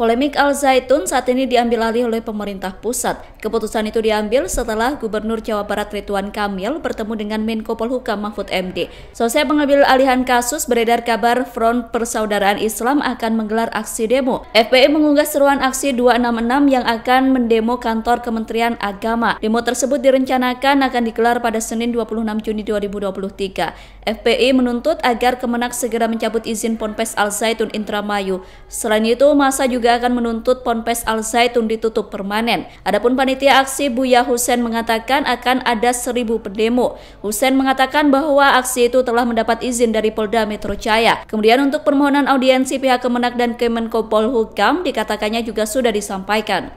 Polemik Al Zaitun saat ini diambil alih oleh pemerintah pusat. Keputusan itu diambil setelah Gubernur Jawa Barat Ridwan Kamil bertemu dengan Menko Polhukam Mahfud MD. Selesai mengambil alihan kasus, beredar kabar Front Persaudaraan Islam akan menggelar aksi demo. FPI mengunggah seruan aksi 266 yang akan mendemo kantor Kementerian Agama. Demo tersebut direncanakan akan digelar pada Senin 26 Juni 2023. FPI menuntut agar Kemenak segera mencabut izin Ponpes Al Zaitun Intramayu. Selain itu, masa juga juga akan menuntut Ponpes Al Zaitun ditutup permanen. Adapun panitia aksi Buya Husen mengatakan akan ada seribu pendemo. Husen mengatakan bahwa aksi itu telah mendapat izin dari Polda Metro Jaya. Kemudian untuk permohonan audiensi pihak Kemenak dan Kemenko Polhukam dikatakannya juga sudah disampaikan.